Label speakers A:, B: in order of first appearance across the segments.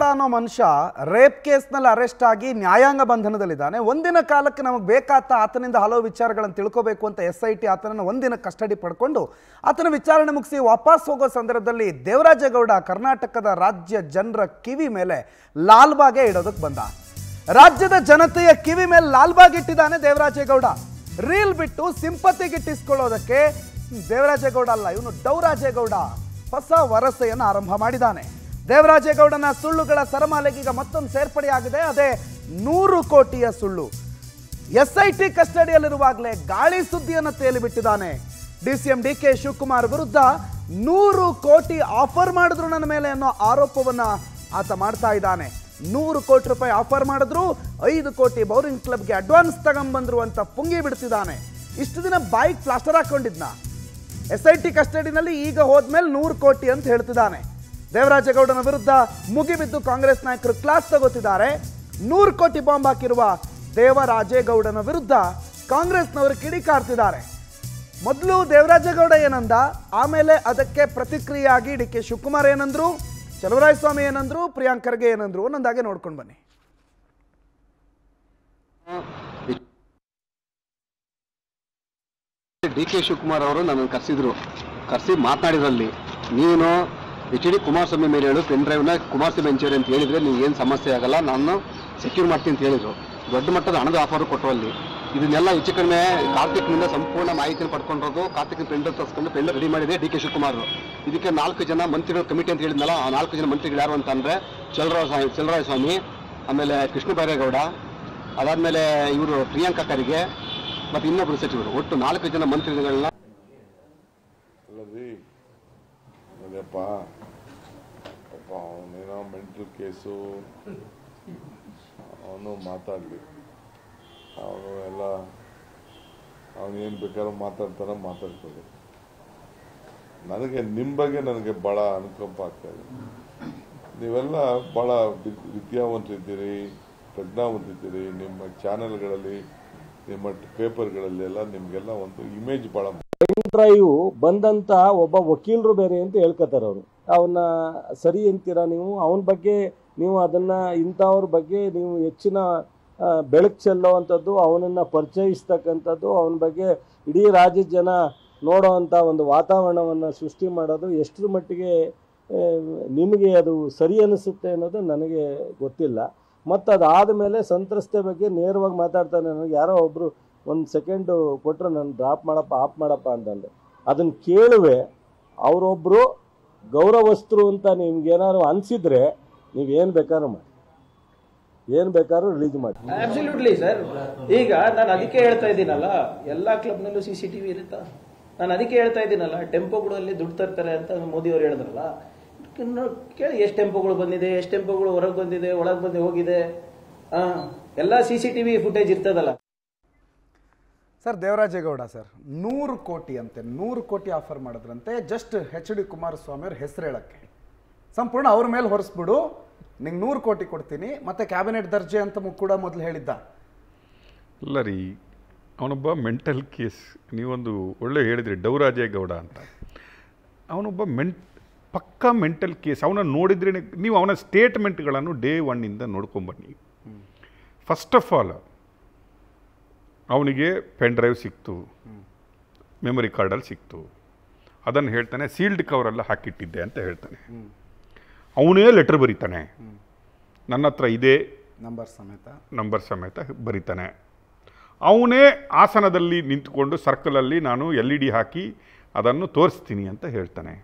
A: ಚೋಪ್ರಾ ಅನ್ನೋ ಮನುಷ್ಯ ರೇಪ್ ಕೇಸ್ನಲ್ಲಿ ಅರೆಸ್ಟ್ ಆಗಿ ನ್ಯಾಯಾಂಗ ಬಂಧನದಲ್ಲಿದ್ದಾನೆ ಒಂದಿನ ಕಾಲಕ್ಕೆ ನಮಗೆ ಬೇಕಾತ ಆತನಿಂದ ಹಲವು ವಿಚಾರಗಳನ್ನು ತಿಳ್ಕೋಬೇಕು ಅಂತ ಎಸ್ ಐ ಟಿ ಆತನನ್ನು ಒಂದಿನ ಕಸ್ಟಡಿ ಪಡ್ಕೊಂಡು ಆತನ ವಿಚಾರಣೆ ಮುಗಿಸಿ ವಾಪಸ್ ಹೋಗೋ ಸಂದರ್ಭದಲ್ಲಿ ದೇವರಾಜೇಗೌಡ ಕರ್ನಾಟಕದ ರಾಜ್ಯ ಜನರ ಕಿವಿ ಮೇಲೆ ಲಾಲ್ಬಾಗೆ ಇಡೋದಕ್ಕೆ ಬಂದ ರಾಜ್ಯದ ಜನತೆಯ ಕಿವಿ ಮೇಲೆ ಲಾಲ್ಬಾಗ್ ಇಟ್ಟಿದ್ದಾನೆ ದೇವರಾಜೇಗೌಡ ರೀಲ್ ಬಿಟ್ಟು ಸಿಂಪತಿಗಿಟ್ಟಿಸ್ಕೊಳ್ಳೋದಕ್ಕೆ ದೇವರಾಜೇಗೌಡ ಅಲ್ಲ ಇವನು ಡೌರಾಜೇಗೌಡ ಹೊಸ ವರಸೆಯನ್ನು ಆರಂಭ ಮಾಡಿದ್ದಾನೆ ದೇವರಾಜೇಗೌಡನ ಸುಳ್ಳುಗಳ ಸರಮಾಲೆಗೀಗ ಮತ್ತೊಂದು ಸೇರ್ಪಡೆಯಾಗಿದೆ ಅದೇ ನೂರು ಕೋಟಿಯ ಸುಳ್ಳು ಎಸ್ ಐ ಟಿ ಕಸ್ಟಡಿಯಲ್ಲಿರುವಾಗಲೇ ಗಾಳಿ ಸುದ್ದಿಯನ್ನು ತೇಲಿಬಿಟ್ಟಿದ್ದಾನೆ D C M D K Shivakumar ವಿರುದ್ಧ ನೂರು ಕೋಟಿ ಆಫರ್ ಮಾಡಿದ್ರು ನನ್ನ ಮೇಲೆ ಅನ್ನೋ ಆರೋಪವನ್ನು ಆತ ಮಾಡ್ತಾ ಇದ್ದಾನೆ ನೂರು ಕೋಟಿ ರೂಪಾಯಿ ಆಫರ್ ಮಾಡಿದ್ರು ಐದು ಕೋಟಿ ಬೌರಿಂಗ್ ಕ್ಲಬ್ಗೆ ಅಡ್ವಾನ್ಸ್ ತಗೊಂಬಂದ್ರು ಅಂತ ಪುಂಗಿ ಬಿಡ್ತಿದ್ದಾನೆ ಇಷ್ಟು ದಿನ ಬೈಕ್ ಪ್ಲಾಸ್ಟರ್ ಹಾಕೊಂಡಿದ್ನ ಎಸ್ ಐ ಟಿ ಕಸ್ಟಡಿನಲ್ಲಿ ಈಗ ಹೋದ್ಮೇಲೆ ನೂರು ಕೋಟಿ ಅಂತ ಹೇಳ್ತಿದ್ದಾನೆ ದೇವರಾಜೇಗೌಡನ ವಿರುದ್ಧ ಮುಗಿಬಿದ್ದು ಕಾಂಗ್ರೆಸ್ ನಾಯಕರು ಕ್ಲಾಸ್ ತಗೋತಿದ್ದಾರೆ ನೂರು ಕೋಟಿ ಬಾಂಬ್ ಹಾಕಿರುವ ದೇವರಾಜೇಗೌಡನ ವಿರುದ್ಧ ಕಾಂಗ್ರೆಸ್ನವರು ಕಿಡಿಕಾರ್ತಿದ್ದಾರೆ ಮೊದಲು ದೇವರಾಜೇಗೌಡ ಏನಂದ ಆಮೇಲೆ ಅದಕ್ಕೆ ಪ್ರತಿಕ್ರಿಯೆಯಾಗಿ ಡಿ ಕೆ ಶಿವಕುಮಾರ್ ಏನಂದ್ರು ಚಲುವರಾಯಸ್ವಾಮಿ ಏನಂದ್ರು ಪ್ರಿಯಾಂಕ್ ಖರ್ಗೆ ಏನಂದ್ರು ಒಂದೊಂದಾಗೆ ನೋಡ್ಕೊಂಡು ಬನ್ನಿ ಡಿ ಕೆ ಶಿವಕುಮಾರ್ ಅವರು ನನ್ನನ್ನು ಕರೆಸಿದ್ರು ಕರೆಸಿ ಮಾತನಾಡಿದ್ರಲ್ಲಿ ನೀನು ಎಚ್ ಡಿ ಕುಮಾರಸ್ವಾಮಿ ಮೇಲೆ ಹೇಳು ಪೆನ್ ಡ್ರೈವ್ನ ಕುಮಾರಸ್ವಾಮಿ ಹಂಚೇರಿ ಅಂತ ಹೇಳಿದರೆ ನೀವು ಏನು ಸಮಸ್ಯೆ ಆಗಲ್ಲ ನಾನು ಸೆಕ್ಯೂರ್ ಮಾಡ್ತೀನಿ ಅಂತ ಹೇಳಿದರು ದೊಡ್ಡ ಮಟ್ಟದ ಹಣದ ಆಫರ್ ಕೊಟ್ಟರು ಅಲ್ಲಿ ಇದನ್ನೆಲ್ಲ ಹೆಚ್ಚು ಕಡಿಮೆ ಕಾರ್ತಿಕ್ನಿಂದ ಸಂಪೂರ್ಣ ಮಾಹಿತಿಯನ್ನು ಪಡ್ಕೊಂಡಿರೋದು ಕಾರ್ತಿಕ್ ಪೆಂಡರ್ ತರಿಸ್ಕೊಂಡು ಪೆನ್ ರೆಡಿ ಮಾಡಿದೆ ಡಿ ಕೆ ಶಿವಕುಮಾರ್ ಇದಕ್ಕೆ ನಾಲ್ಕು ಜನ ಮಂತ್ರಿಗಳ ಕಮಿಟಿ ಅಂತ ಹೇಳಿದ್ನಲ್ಲ ಆ ನಾಲ್ಕು ಜನ ಮಂತ್ರಿಗಳು ಯಾರು ಅಂತಂದರೆ ಚಲರಾಯ ಸ್ವಾಮಿ ಚಲರಾಯ ಸ್ವಾಮಿ ಆಮೇಲೆ ಕೃಷ್ಣ ಬೈರೇಗೌಡ ಅದಾದಮೇಲೆ ಇವರು ಪ್ರಿಯಾಂಕಾ ಖರ್ಗೆ ಮತ್ತು ಇನ್ನೊಬ್ಬರು ಸಚಿವರು ಒಟ್ಟು ನಾಲ್ಕು ಜನ ಮಂತ್ರಿಗಳನ್ನ
B: ಸೊ ಅವನು ಮಾತಾಡಲಿ ಅವನು ಎಲ್ಲ ಅವನೇನು ಬೇಕಾದ್ರೂ ಮಾತಾಡ್ತಾನೆ ಮಾತಾಡ್ಕೊಳ್ಳಿ ನನಗೆ ನಿಮ್ಮ ಬಗ್ಗೆ ನನಗೆ ಭಾಳ ಅನುಕಂಪ ಆಗ್ತಾ ಇದೆ ನೀವೆಲ್ಲ ಭಾಳ ವಿದ್ಯಾವಂತಿದ್ದೀರಿ ಇದ್ದೀರಿ ನಿಮ್ಮ ಚಾನೆಲ್ಗಳಲ್ಲಿ ನಿಮ್ಮ ಪೇಪರ್ಗಳಲ್ಲಿ ಎಲ್ಲ ನಿಮಗೆಲ್ಲ ಒಂದು ಇಮೇಜ್ ಭಾಳ
A: ಡ್ರೈವ್ ಬಂದಂತಹ ಒಬ್ಬ ವಕೀಲರು ಬೇರೆ ಅಂತ ಹೇಳ್ಕೊತಾರೆ ಅವರು ಅವನ್ನ ಸರಿ ಅಂತೀರಾ ನೀವು ಅವನ ಬಗ್ಗೆ ನೀವು ಅದನ್ನು ಇಂಥವ್ರ ಬಗ್ಗೆ ನೀವು ಹೆಚ್ಚಿನ ಬೆಳಕು ಚೆಲ್ಲುವಂಥದ್ದು ಅವನನ್ನು ಪರಿಚಯಿಸ್ತಕ್ಕಂಥದ್ದು ಅವನ ಬಗ್ಗೆ ಇಡೀ ರಾಜ್ಯದ ಜನ ನೋಡೋವಂಥ ಒಂದು ವಾತಾವರಣವನ್ನು ಸೃಷ್ಟಿ ಮಾಡೋದು ಎಷ್ಟರ ಮಟ್ಟಿಗೆ ನಿಮಗೆ ಅದು ಸರಿ ಅನಿಸುತ್ತೆ ಅನ್ನೋದು ನನಗೆ ಗೊತ್ತಿಲ್ಲ ಮತ್ತು ಅದಾದ ಮೇಲೆ ಸಂತ್ರಸ್ತೆ ಬಗ್ಗೆ ನೇರವಾಗಿ ಮಾತಾಡ್ತಾನೆ ನನಗೆ ಯಾರೋ ಒಬ್ಬರು ಒಂದು ಸೆಕೆಂಡು ಕೊಟ್ಟರು ನಾನು ಡ್ರಾಪ್ ಮಾಡಪ್ಪ ಆಪ್ ಮಾಡಪ್ಪ ಅಂತಂದು ಅದನ್ನು ಕೇಳುವೆ ಅವರೊಬ್ಬರು ಗೌರವಸ್ತ್ರು ಅಂತ ನಿಮ್ಗೇನಾದ್ರು ಅನಿಸಿದ್ರೆ ಏನು ಬೇಕಾದ್ರು ಮಾಡಿ ಏನು ಬೇಕಾದ್ರೂ ರಿಲೀಸ್ ಮಾಡಿ ಅಬ್ಸಲ್ಯೂಟ್ಲಿ ಸರ್ ಈಗ ನಾನು ಅದಕ್ಕೆ ಹೇಳ್ತಾ ಇದ್ದೀನಲ್ಲ ಎಲ್ಲಾ ಕ್ಲಬ್ನಲ್ಲೂ ಸಿ ಸಿ ಇರುತ್ತಾ ನಾನು ಅದಕ್ಕೆ ಹೇಳ್ತಾ ಇದ್ದೀನಲ್ಲ ಟೆಂಪೋಗಳಲ್ಲಿ ದುಡ್ಡು ತರ್ತಾರೆ ಅಂತ ಮೋದಿ ಅವರು ಹೇಳಿದ್ರಲ್ಲ ಕೇಳಿ ಎಷ್ಟು ಟೆಂಪೋಗಳು ಬಂದಿದೆ ಎಷ್ಟು ಟೆಂಪೋಗಳು ಹೊರಗೆ ಬಂದಿದೆ ಒಳಗೆ ಬಂದು ಹೋಗಿದೆ ಎಲ್ಲ ಸಿ ಸಿ ವಿ ಫುಟೇಜ್ ಇರ್ತದಲ್ಲ ಸರ್ ದೇವರಾಜೇಗೌಡ ಸರ್ ನೂರು ಕೋಟಿ ಅಂತೆ ನೂರು ಕೋಟಿ ಆಫರ್ ಮಾಡಿದ್ರಂತೆ ಜಸ್ಟ್ ಹೆಚ್ ಡಿ ಕುಮಾರಸ್ವಾಮಿ ಅವ್ರ ಹೆಸರು ಹೇಳಕ್ಕೆ ಸಂಪೂರ್ಣ ಅವ್ರ ಮೇಲೆ ಹೊರಿಸ್ಬಿಡು ನಿಂಗೆ ನೂರು ಕೋಟಿ ಕೊಡ್ತೀನಿ ಮತ್ತು ಕ್ಯಾಬಿನೆಟ್ ದರ್ಜೆ ಅಂತ ಕೂಡ ಮೊದಲು ಹೇಳಿದ್ದ
B: ಇಲ್ಲ ರೀ ಅವನೊಬ್ಬ ಮೆಂಟಲ್ ಕೇಸ್ ನೀವೊಂದು ಒಳ್ಳೆ ಹೇಳಿದ್ರಿ ಡೌರಾಜೇಗೌಡ ಅಂತ ಅವನೊಬ್ಬ ಮೆಂಟ್ ಪಕ್ಕಾ ಮೆಂಟಲ್ ಕೇಸ್ ಅವನ ನೋಡಿದ್ರೆ ನೀವು ಅವನ ಸ್ಟೇಟ್ಮೆಂಟ್ಗಳನ್ನು ಡೇ ಒನ್ನಿಂದ ನೋಡ್ಕೊಂಬನ್ನಿ ಫಸ್ಟ್ ಆಫ್ ಆಲ್ ಅವನಿಗೆ ಪೆನ್ ಡ್ರೈವ್ ಸಿಕ್ತು ಮೆಮೊರಿ ಕಾರ್ಡಲ್ಲಿ ಸಿಕ್ತು ಅದನ್ನು ಹೇಳ್ತಾನೆ ಸೀಲ್ಡ್ ಕವರೆಲ್ಲ ಹಾಕಿಟ್ಟಿದ್ದೆ ಅಂತ ಹೇಳ್ತಾನೆ ಅವನೇ ಲೆಟ್ರ್ ಬರೀತಾನೆ ನನ್ನ ಹತ್ರ ಇದೇ
A: ನಂಬರ್ ಸಮೇತ
B: ನಂಬರ್ ಸಮೇತ ಬರೀತಾನೆ ಅವನೇ ಆಸನದಲ್ಲಿ ನಿಂತ್ಕೊಂಡು ಸರ್ಕಲಲ್ಲಿ ನಾನು ಎಲ್ ಇ ಡಿ ಹಾಕಿ ಅದನ್ನು ತೋರಿಸ್ತೀನಿ ಅಂತ ಹೇಳ್ತಾನೆ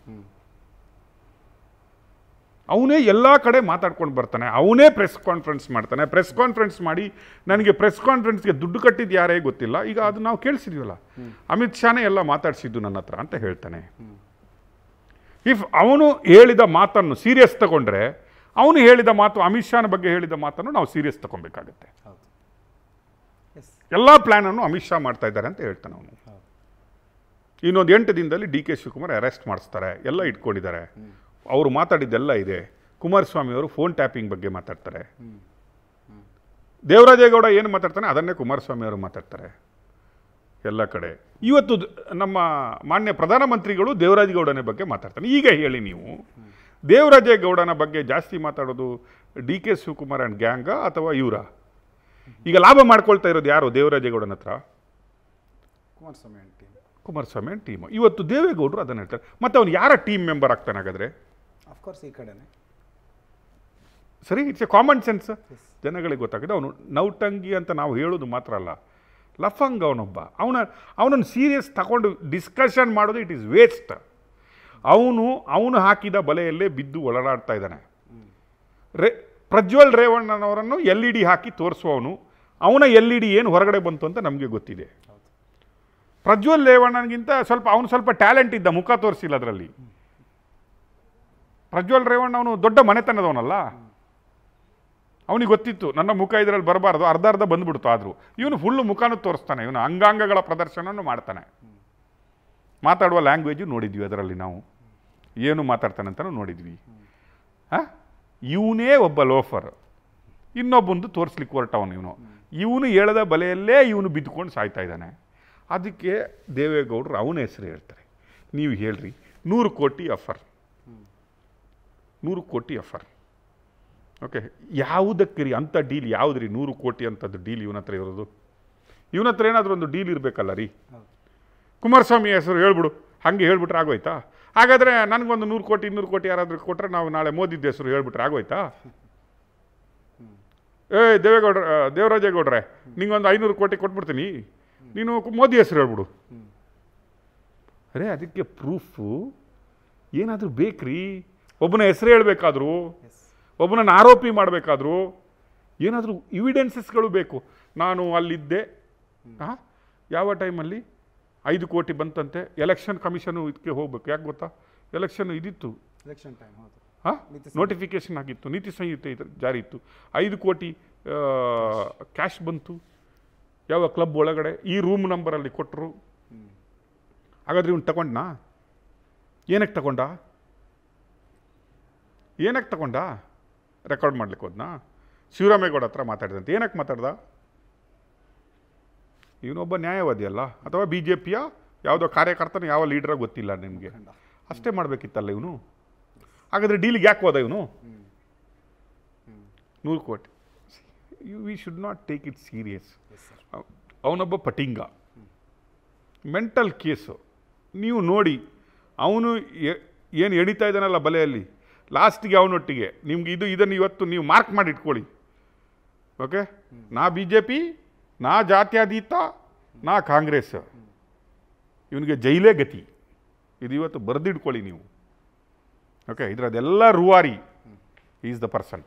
B: ಅವನೇ ಎಲ್ಲ ಕಡೆ ಮಾತಾಡ್ಕೊಂಡು ಬರ್ತಾನೆ ಅವನೇ ಪ್ರೆಸ್ ಕಾನ್ಫರೆನ್ಸ್ ಮಾಡ್ತಾನೆ ಪ್ರೆಸ್ ಕಾನ್ಫರೆನ್ಸ್ ಮಾಡಿ ನನಗೆ ಪ್ರೆಸ್ ಕಾನ್ಫರೆನ್ಸ್ಗೆ ದುಡ್ಡು ಕಟ್ಟಿದ್ದು ಯಾರೇ ಗೊತ್ತಿಲ್ಲ ಈಗ ಅದು ನಾವು ಕೇಳಿಸಿದ್ವಲ್ಲ ಅಮಿತ್ ಶಾನೇ ಎಲ್ಲ ಮಾತಾಡಿಸಿದ್ದು ನನ್ನ ಹತ್ರ ಅಂತ ಹೇಳ್ತಾನೆ ಇಫ್ ಅವನು ಹೇಳಿದ ಮಾತನ್ನು ಸೀರಿಯಸ್ ತಗೊಂಡ್ರೆ ಅವನು ಹೇಳಿದ ಮಾತು ಅಮಿತ್ ಶಾನ ಬಗ್ಗೆ ಹೇಳಿದ ಮಾತನ್ನು ನಾವು ಸೀರಿಯಸ್ ತಗೊಬೇಕಾಗತ್ತೆ ಎಲ್ಲ ಪ್ಲ್ಯಾನನ್ನು ಅಮಿತ್ ಶಾ ಮಾಡ್ತಾ ಇದ್ದಾರೆ ಅಂತ ಹೇಳ್ತಾನೆ ಅವನು ಇನ್ನೊಂದು ಎಂಟು ದಿನದಲ್ಲಿ ಡಿ ಕೆ ಶಿವಕುಮಾರ್ ಅರೆಸ್ಟ್ ಮಾಡಿಸ್ತಾರೆ ಎಲ್ಲ ಇಟ್ಕೊಂಡಿದ್ದಾರೆ ಅವರು ಮಾತಾಡಿದ್ದೆಲ್ಲ ಇದೆ ಕುಮಾರಸ್ವಾಮಿಯವರು ಅವರು ಫೋನ್ ಟ್ಯಾಪಿಂಗ್ ಬಗ್ಗೆ ಮಾತಾಡ್ತಾರೆ ದೇವರಾಜೇಗೌಡ ಏನು ಮಾತಾಡ್ತಾನೆ ಅದನ್ನೇ ಕುಮಾರಸ್ವಾಮಿ ಅವರು ಮಾತಾಡ್ತಾರೆ ಎಲ್ಲ ಕಡೆ ಇವತ್ತು ನಮ್ಮ ಮಾನ್ಯ ಪ್ರಧಾನಮಂತ್ರಿಗಳು ದೇವರಾಜೇಗೌಡನ ಬಗ್ಗೆ ಮಾತಾಡ್ತಾನೆ ಈಗ ಹೇಳಿ ನೀವು ದೇವರಾಜೇಗೌಡನ ಬಗ್ಗೆ ಜಾಸ್ತಿ ಮಾತಾಡೋದು D K Shivakumar and gang ಅಥವಾ ಇವರ ಈಗ ಲಾಭ ಮಾಡ್ಕೊಳ್ತಾ ಇರೋದು ಯಾರು ದೇವರಾಜೇಗೌಡನ ಹತ್ರ ಕುಮಾರಸ್ವಾಮಿ ಟೀಮ್ ಕುಮಾರಸ್ವಾಮಿ ಟೀಮ್ ಇವತ್ತು ದೇವೇಗೌಡರು ಅದನ್ನು ಹೇಳ್ತಾರೆ ಮತ್ತು ಅವನು ಯಾರ ಟೀಮ್ ಮೆಂಬರ್ ಆಗ್ತಾನೆ ಹಾಗಾದರೆ
A: ಅಫ್ಕೋರ್ಸ್ ಈ ಕಡೆ
B: ಸರಿ ಇಟ್ಸ್ ಎ ಕಾಮನ್ ಸೆನ್ಸ್ ಜನಗಳಿಗೆ ಗೊತ್ತಾಗಿದೆ ಅವನು ನೌಟಂಗಿ ಅಂತ ನಾವು ಹೇಳೋದು ಮಾತ್ರ ಅಲ್ಲ ಲಫಂಗ್ ಅವನೊಬ್ಬ ಅವನ ಅವನನ್ನು ಸೀರಿಯಸ್ ತಗೊಂಡು ಡಿಸ್ಕಷನ್ ಮಾಡೋದು ಇಟ್ ಈಸ್ ವೇಸ್ಟ್ ಅವನು ಅವನು ಹಾಕಿದ ಬಲೆಯಲ್ಲೇ ಬಿದ್ದು ಒಳಗಾಡ್ತಾ ಇದ್ದಾನೆ ರೇ ಪ್ರಜ್ವಲ್ ರೇವಣ್ಣನವರನ್ನು ಎಲ್ ಇ ಡಿ ಹಾಕಿ ತೋರಿಸುವವನು ಅವನ ಎಲ್ ಇ ಡಿ ಏನು ಹೊರಗಡೆ ಬಂತು ಅಂತ ನಮಗೆ ಗೊತ್ತಿದೆ ಪ್ರಜ್ವಲ್ ರೇವಣ್ಣನಿಗಿಂತ ಸ್ವಲ್ಪ ಅವನು ಸ್ವಲ್ಪ ಟ್ಯಾಲೆಂಟ್ ಇದ್ದ ಮುಖ ತೋರಿಸಿಲ್ಲ ಅದರಲ್ಲಿ ಪ್ರಜ್ವಲ್ ರೇವಣ್ಣ ಅವನು ದೊಡ್ಡ ಮನೆತನದವನಲ್ಲ ಅವನಿಗೆ ಗೊತ್ತಿತ್ತು ನನ್ನ ಮುಖ ಇದರಲ್ಲಿ ಬರಬಾರ್ದು ಅರ್ಧ ಅರ್ಧ ಬಂದ್ಬಿಡ್ತು ಆದರೂ ಇವನು ಫುಲ್ಲು ಮುಖನೂ ತೋರಿಸ್ತಾನೆ ಇವನು ಅಂಗಾಂಗಗಳ ಪ್ರದರ್ಶನವನ್ನು ಮಾಡ್ತಾನೆ ಮಾತಾಡುವ ಲ್ಯಾಂಗ್ವೇಜು ನೋಡಿದ್ವಿ ಅದರಲ್ಲಿ ನಾವು ಏನು ಮಾತಾಡ್ತಾನೆ ಅಂತಲೂ ನೋಡಿದ್ವಿ ಹಾಂ ಇವನೇ ಒಬ್ಬ ಲೋಫರ್ ಇನ್ನೊಬ್ಬಂದು ತೋರಿಸ್ಲಿಕ್ಕೆ ಹೊರಟವನು ಇವನು ಇವನು ಹೇಳದ ಬಲೆಯಲ್ಲೇ ಇವನು ಬಿದ್ದುಕೊಂಡು ಸಾಯ್ತಾ ಇದ್ದಾನೆ ಅದಕ್ಕೆ ದೇವೇಗೌಡರು ಅವನ ಹೆಸರು ಹೇಳ್ತಾರೆ ನೀವು ಹೇಳ್ರಿ ನೂರು ಕೋಟಿ ಆಫರ್ ನೂರು ಕೋಟಿ ಆರ್ ಓಕೆ ಯಾವುದಕ್ಕೆ ರೀ ಅಂಥ ಡೀಲ್ ಯಾವುದು ರೀ ನೂರು ಕೋಟಿ ಅಂಥದ್ದು ಡೀಲ್ ಇವನ ಹತ್ರ ಇರೋದು ಇವನ ಹತ್ರ ಏನಾದರೂ ಒಂದು ಡೀಲ್ ಇರಬೇಕಲ್ಲ ರೀ ಕುಮಾರಸ್ವಾಮಿ ಹೆಸರು ಹೇಳ್ಬಿಡು ಹಾಗೆ ಹೇಳ್ಬಿಟ್ರೆ ಆಗೋಯ್ತಾ ಹಾಗಾದರೆ ನನಗೊಂದು ನೂರು ಕೋಟಿ ಇನ್ನೂರು ಕೋಟಿ ಯಾರಾದರೂ ಕೊಟ್ಟರೆ ನಾವು ನಾಳೆ ಮೋದಿದ್ದ ಹೆಸರು ಹೇಳ್ಬಿಟ್ರೆ ಆಗೋಯ್ತಾ ಏ ದೇವೇಗೌಡ್ರ ದೇವರಾಜೇಗೌಡ್ರೆ ನಿಂಗೊಂದು ಐನೂರು ಕೋಟಿ ಕೊಟ್ಬಿಡ್ತೀನಿ ನೀನು ಮೋದಿ ಹೆಸರು ಹೇಳ್ಬಿಡು ಅರೇ ಅದಕ್ಕೆ ಪ್ರೂಫು ಏನಾದರೂ ಬೇಕ್ರೀ ಒಬ್ಬನ ಹೆಸರು ಹೇಳಬೇಕಾದ್ರು ಒಬ್ಬನನ್ನು ಆರೋಪಿ ಮಾಡಬೇಕಾದ್ರೂ ಏನಾದರೂ ಇವಿಡೆನ್ಸಸ್ಗಳು ಬೇಕು ನಾನು ಅಲ್ಲಿದ್ದೆ ಹಾಂ ಯಾವ ಟೈಮಲ್ಲಿ ಐದು ಕೋಟಿ ಬಂತಂತೆ ಎಲೆಕ್ಷನ್ ಕಮಿಷನು ಇದಕ್ಕೆ ಹೋಗ್ಬೇಕು ಯಾಕೆ ಗೊತ್ತಾ ಎಲೆಕ್ಷನ್ ಇದಿತ್ತು ಎಲೆಕ್ಷನ್ ಟೈಮ್ ಹಾಂ ನೋಟಿಫಿಕೇಷನ್ ಆಗಿತ್ತು ನೀತಿ ಸಂಹಿತೆ ಇದ್ರ ಜಾರಿ ಇತ್ತು ಐದು ಕೋಟಿ ಕ್ಯಾಶ್ ಬಂತು ಯಾವ ಕ್ಲಬ್ ಒಳಗಡೆ ಈ ರೂಮ್ ನಂಬರಲ್ಲಿ ಕೊಟ್ಟರು ಹಾಗಾದ್ರೆ ಇವನು ತಗೊಂಡನಾ ಏನಕ್ಕೆ ತಗೊಂಡ ಏನಕ್ಕೆ ತಗೊಂಡ ರೆಕಾರ್ಡ್ ಮಾಡ್ಲಿಕ್ಕೆ ಹೋದ್ನಾ ಶಿವರಾಮೇಗೌಡ ಹತ್ರ ಮಾತಾಡಿದಂತೆ ಏನಕ್ಕೆ ಮಾತಾಡ್ದ ಇವನೊಬ್ಬ ನ್ಯಾಯವಾದಿ ಅಲ್ಲ ಅಥವಾ ಬಿ ಜೆ ಪಿಯ ಯಾವುದೋ ಕಾರ್ಯಕರ್ತನ ಯಾವ ಲೀಡ್ರಾಗ ಗೊತ್ತಿಲ್ಲ ನಿಮಗೆ ಅಷ್ಟೇ ಮಾಡಬೇಕಿತ್ತಲ್ಲ ಇವನು ಹಾಗಾದರೆ ಡೀಲ್ಗೆ ಯಾಕೆ ಹೋದ ಇವನು ನೂರು ಕೋಟಿ you we should not take it serious ಅವನೊಬ್ಬ ಪಟಿಂಗ ಮೆಂಟಲ್ ಕೇಸು ನೀವು ನೋಡಿ ಅವನು ಏನು ಎಣಿತಾ ಇದ್ದಾನಲ್ಲ ಬಲೆಯಲ್ಲಿ ಲಾಸ್ಟಿಗೆ ಅವನೊಟ್ಟಿಗೆ ನಿಮ್ಗೆ ಇದು ಇದನ್ನು ಇವತ್ತು ನೀವು ಮಾರ್ಕ್ ಮಾಡಿ ಇಟ್ಕೊಳ್ಳಿ ಓಕೆ ನಾ ಬಿ ಜೆ ಪಿ ನಾ ಜಾತ್ಯಾತೀತ ನಾ ಕಾಂಗ್ರೆಸ್ ಇವನಿಗೆ ಜೈಲೇ ಗತಿ ಇದು ಇವತ್ತು ಬರೆದಿಟ್ಕೊಳ್ಳಿ ನೀವು ಓಕೆ ಇದರದೆಲ್ಲ ರೂವಾರಿ ಈಸ್ ದ ಪರ್ಸನ್